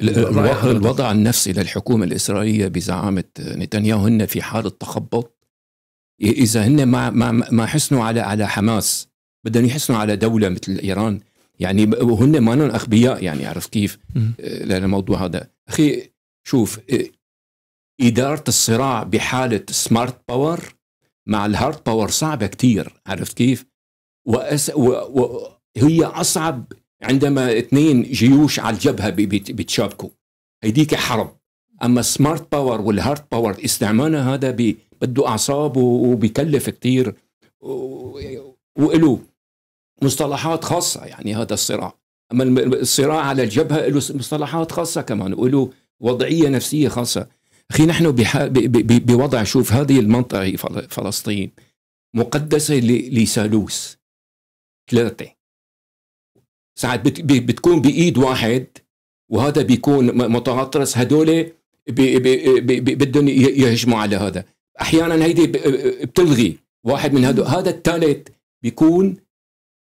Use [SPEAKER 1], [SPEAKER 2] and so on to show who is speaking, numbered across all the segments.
[SPEAKER 1] الوضع النفسي للحكومة الإسرائيلية بزعامة نتنياهو هن في حالة تخبط إذا هن ما ما ما حسنوا على على حماس بدهم يحسنوا على دولة مثل إيران يعني هن ما أغبياء يعني عرفت كيف آه، للموضوع هذا أخي شوف آه، إدارة الصراع بحالة سمارت باور مع الهارد باور صعبة كتير عرفت كيف وأس و... و... هي أصعب عندما اثنين جيوش على الجبهه بتشابكوا هيديك حرب اما السمارت باور والهارد باور استعمالها هذا بده اعصاب وبيكلف كثير وإله مصطلحات خاصه يعني هذا الصراع اما الصراع على الجبهه له مصطلحات خاصه كمان وإله وضعيه نفسيه خاصه اخي نحن بوضع شوف هذه المنطقه فلسطين مقدسه لثالوث ثلاثه ساعات بتكون بايد واحد وهذا بيكون متعطرس هدول بدهم يهجموا على هذا احيانا هيدي بتلغي واحد من هدول هذا الثالث بيكون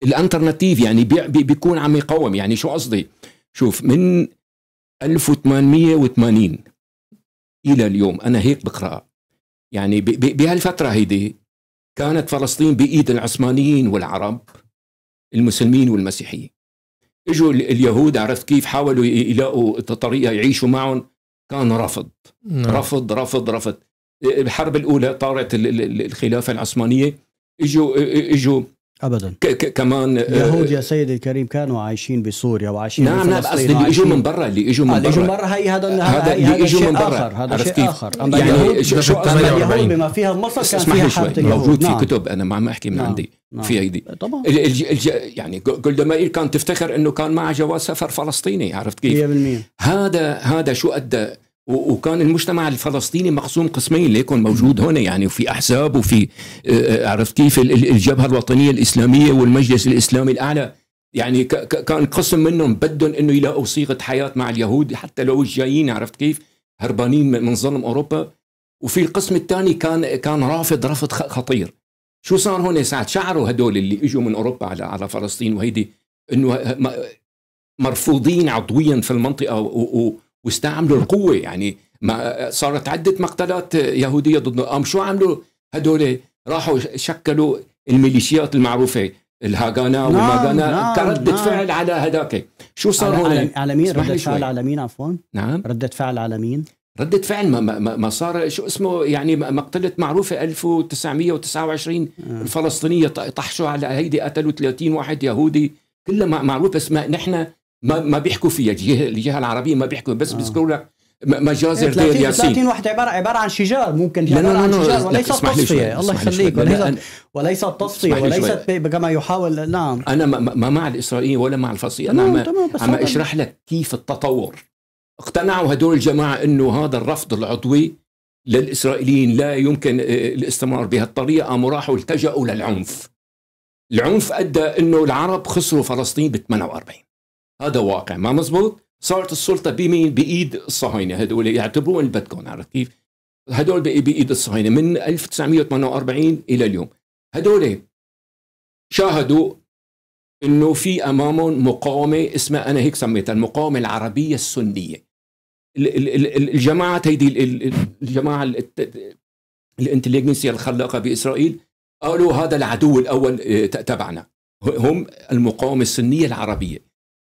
[SPEAKER 1] الالترناتيف يعني بيكون عم يقاوم يعني شو قصدي شوف من 1880 الى اليوم انا هيك بقراها يعني بهالفتره هيدي كانت فلسطين بايد العثمانيين والعرب المسلمين والمسيحيين اجوا اليهود عرفت كيف حاولوا يلاقوا طريقه يعيشوا معهم كان رفض نعم. رفض رفض رفض إيه، الحرب الاولى طارت الخلافه العثمانيه اجوا اجوا ابدا كمان اليهود آه، يا سيدي الكريم كانوا عايشين بسوريا وعايشين نعم نعم قصدي اللي اجوا من برا اللي اجوا آه، من برا اللي اجوا من برا هي هذا هذا اللي اجوا من برا هذا شيء اخر يعني اما يعني اليهود شو اليهود بما فيها مصر كان فيها حرب موجود في نعم. كتب انا ما عم احكي من نعم. عندي نعم. في ايدي طبعا يعني جولدا مائير كانت تفتخر انه كان معها جواز سفر فلسطيني عرفت كيف؟ 100% هذا هذا شو ادى وكان المجتمع الفلسطيني مقسوم قسمين ليكون موجود هنا يعني وفي احزاب وفي آه، آه، عرفت كيف الجبهه الوطنيه الاسلاميه والمجلس الاسلامي الاعلى يعني كان قسم منهم بدهم انه يلاقوا صيغه حياه مع اليهود حتى لو جايين عرفت كيف هربانين من ظلم اوروبا وفي القسم الثاني كان كان رافض رفض خطير شو صار هون ساعه شعروا هدول اللي اجوا من اوروبا على على فلسطين وهيدي انه مرفوضين عضويا في المنطقه و, و واستعملوا القوه يعني ما صارت عده مقتلات يهوديه ضد قام شو عملوا هدول راحوا شكلوا الميليشيات المعروفه الهاغانا نعم والماغانا نعم كردة نعم فعل على هذاك شو صار هون على مين ردة فعل على مين عفوا نعم ردة فعل على مين ردة فعل ما, ما, ما صار شو اسمه يعني مقتلة معروفة 1929 آه. الفلسطينية طحشوا على هيدي قتلوا 30 واحد يهودي كلها معروف بس نحن ما ما بيحكوا فيها الجهه الجهه العربيه ما بيحكوا بس آه. بيذكروا لك مجازر دير إيه، ياسين 30 وحده عباره عباره عن شجار ممكن لا عباره لا عن شجار وليست تصفيه الله يخليك وليست وليست تصفيه وليست كما يحاول نعم انا ما مع الاسرائيليين ولا مع الفلسطينيين انا نعم، عم, عم اشرح لك كيف التطور اقتنعوا هدول الجماعه انه هذا الرفض العضوي للاسرائيليين لا يمكن آه، الاستمرار بهالطريقه قاموا راحوا التجأوا للعنف العنف ادى انه العرب خسروا فلسطين ب 48 هذا واقع ما مزبوط صارت السلطه بمين بايد الصهاينه هدول يعتبرون البتكون عرفت كيف هدول بايد الصهاينه من 1948 الى اليوم هدول شاهدوا انه في امامهم مقاومه اسمها انا هيك سميتها المقاومه العربيه السنيه الجماعه هيدي الجماعه الانتليجنسيا الخلاقه باسرائيل قالوا هذا العدو الاول آه، تبعنا هم المقاومه السنيه العربيه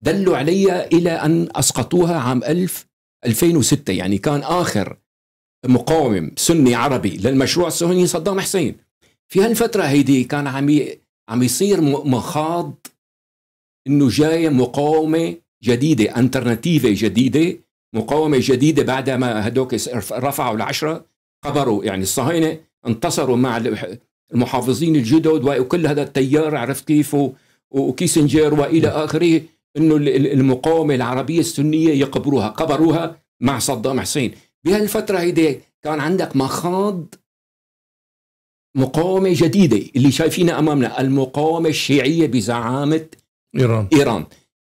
[SPEAKER 1] دلوا علي إلى أن أسقطوها عام 1000 2006 يعني كان آخر مقاوم سني عربي للمشروع الصهيوني صدام حسين في هالفترة هيدي كان عم عم يصير مخاض انه جايه مقاومه جديده انترناتيفه جديده مقاومه جديده بعد ما هدوك رفعوا العشره قبروا يعني الصهاينه انتصروا مع المحافظين الجدد وكل هذا التيار عرفت كيف وكيسنجر والى اخره انه المقاومه العربيه السنيه يقبروها قبروها مع صدام حسين بهالفتره هيدي كان عندك مخاض مقاومه جديده اللي شايفينها امامنا المقاومه الشيعيه بزعامه ايران ايران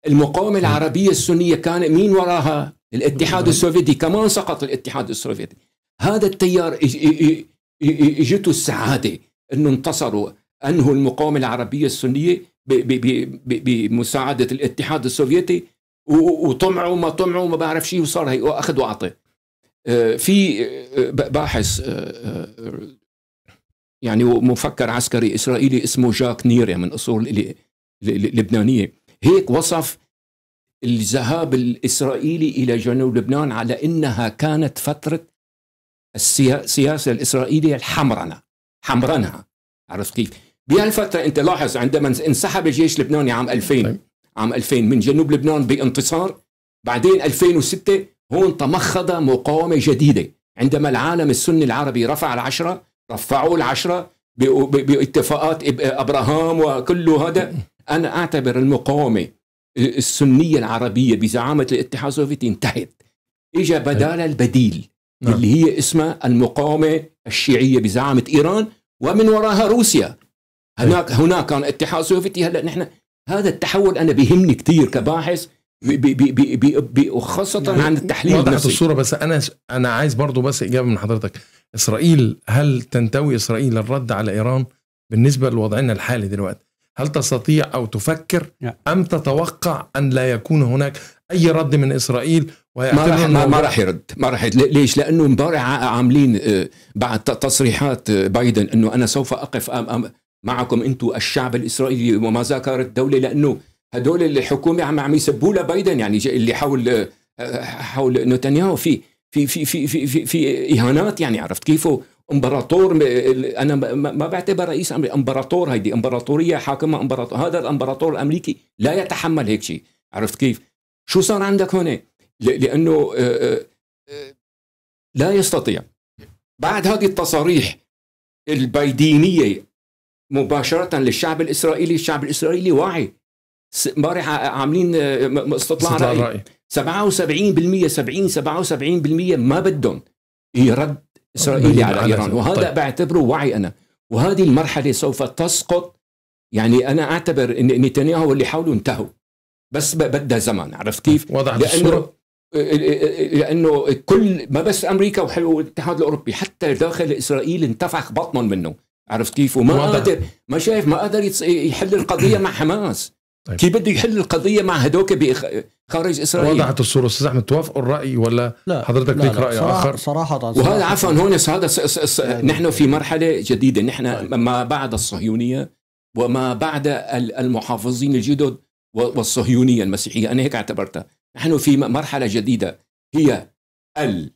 [SPEAKER 1] المقاومه نعم. العربيه السنيه كان مين وراها الاتحاد نعم. السوفيتي كمان سقط الاتحاد السوفيتي هذا التيار اجته السعاده انه انتصروا انهوا المقاومه العربيه السنيه بمساعده الاتحاد السوفيتي وطمعوا ما طمعوا ما بعرف شيء وصار هي اخذ وعطي آه، في آه، باحث آه، يعني مفكر عسكري اسرائيلي اسمه جاك نيري من اصول لبنانيه هيك وصف الذهاب الاسرائيلي الى جنوب لبنان على انها كانت فتره السياسه الاسرائيليه الحمرنه حمرنها عرفت كيف؟ بهالفتره انت لاحظ عندما انسحب الجيش اللبناني عام 2000 طيب. عام 2000 من جنوب لبنان بانتصار بعدين 2006 هون تمخض مقاومه جديده عندما العالم السني العربي رفع العشره رفعوا العشره باتفاقات ابراهام وكل هذا انا اعتبر المقاومه السنيه العربيه بزعامه الاتحاد السوفيتي انتهت اجى طيب. بدال البديل نعم. اللي هي اسمها المقاومه الشيعيه بزعامه ايران ومن وراها روسيا هناك هناك كان اتحاد سوفيتي هلا نحن هذا التحول انا بيهمني كثير كباحث وخاصة نعم. عن التحليل وضحت الصورة بس أنا أنا عايز برضو بس إجابة من حضرتك إسرائيل هل تنتوي إسرائيل الرد على إيران بالنسبة لوضعنا الحالي دلوقتي هل تستطيع أو تفكر نعم. أم تتوقع أن لا يكون هناك أي رد من إسرائيل ما راح ما, ما راح يرد ما راح يرد ليش لأنه امبارح عاملين آه، بعد تصريحات آه، بايدن أنه أنا سوف أقف أم أم معكم انتم الشعب الاسرائيلي وما ذكر الدوله لانه هدول الحكومه عم عم يسبوا لها بايدن يعني اللي حول آه، حول نتنياهو في في في في في, في, في اهانات يعني عرفت كيفه امبراطور انا ما بعتبر رئيس امبراطور هيدي امبراطوريه حاكمها امبراطور هذا الامبراطور الامريكي لا يتحمل هيك شيء عرفت كيف شو صار عندك هون لانه آه، آه، لا يستطيع بعد هذه التصاريح البايدينيه مباشره للشعب الاسرائيلي، الشعب الاسرائيلي واعي امبارح عاملين آه، استطلاع رأي. رأي 77% 70 77% ما بدهم يرد اسرائيلي على ايران وهذا طيب. بعتبره وعي انا وهذه المرحله سوف تسقط يعني انا اعتبر ان نتنياهو واللي حوله انتهوا بس بدها زمن عرفت طيب، كيف؟ وضح لانه الصورة. آه، آه، لانه كل ما بس امريكا والاتحاد الاوروبي حتى داخل اسرائيل انتفخ بطنهم منه عرفت كيف وما قادر ما شايف ما قادر يحل القضيه مع حماس طيب. كيف بده يحل القضيه مع هدوك خارج اسرائيل وضحت الصوره استاذ احمد توافقوا الراي ولا لا. حضرتك ليك راي صراحة اخر صراحه, صراحة وهذا عفوا هون هذا نحن في مرحله جديده نحن طيب. ما بعد الصهيونيه وما بعد المحافظين الجدد والصهيونيه المسيحيه انا هيك اعتبرتها نحن في مرحله جديده هي ال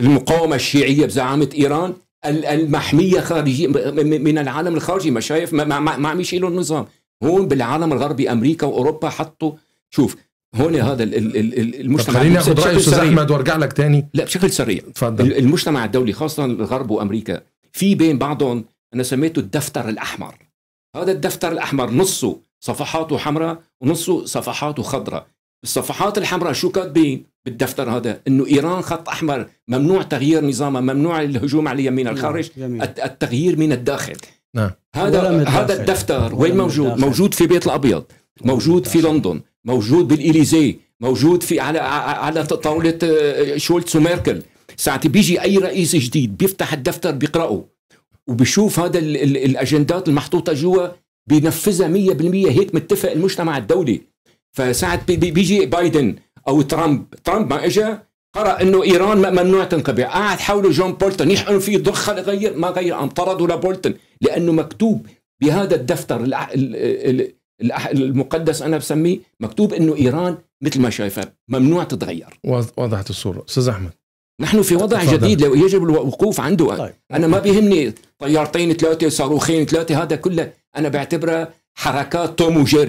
[SPEAKER 1] المقاومه الشيعيه بزعامه ايران المحميه خارجي من العالم الخارجي ما شايف ما عم يشيلوا النظام هون بالعالم الغربي امريكا واوروبا حطوا شوف هون هذا المجتمع خليني اخذ راي استاذ احمد وارجع لك تاني لا بشكل سريع تفضل المجتمع الدولي خاصه الغرب وامريكا في بين بعضهم انا سميته الدفتر الاحمر هذا الدفتر الاحمر نصه صفحاته حمراء ونصه صفحاته خضراء الصفحات الحمراء شو كاتبين بالدفتر هذا انه ايران خط احمر ممنوع تغيير نظامها ممنوع الهجوم عليها من الخارج جميل. التغيير من الداخل نعم هذا هذا الدفتر وين موجود موجود في بيت الابيض موجود في لندن موجود بالاليزي موجود في على على طاوله آه، شولتس وميركل ساعة بيجي اي رئيس جديد بيفتح الدفتر بيقراه وبشوف هذا الاجندات المحطوطه جوا بينفذها 100% هيك متفق المجتمع الدولي فساعة بيجي بايدن او ترامب ترامب ما اجى قرا انه ايران ممنوع تنقبع قعد حوله جون بولتون يحقن فيه ضخه لغير ما غير قام طرده لبولتون لانه مكتوب بهذا الدفتر الـ الـ المقدس انا بسميه مكتوب انه ايران مثل ما شايفه ممنوع تتغير وضحت الصوره استاذ احمد نحن في وضع تفضل. جديد لو يجب الوقوف عنده طيب. انا ما بيهمني طيارتين ثلاثه صاروخين ثلاثه هذا كله انا بعتبره حركات توم وجيري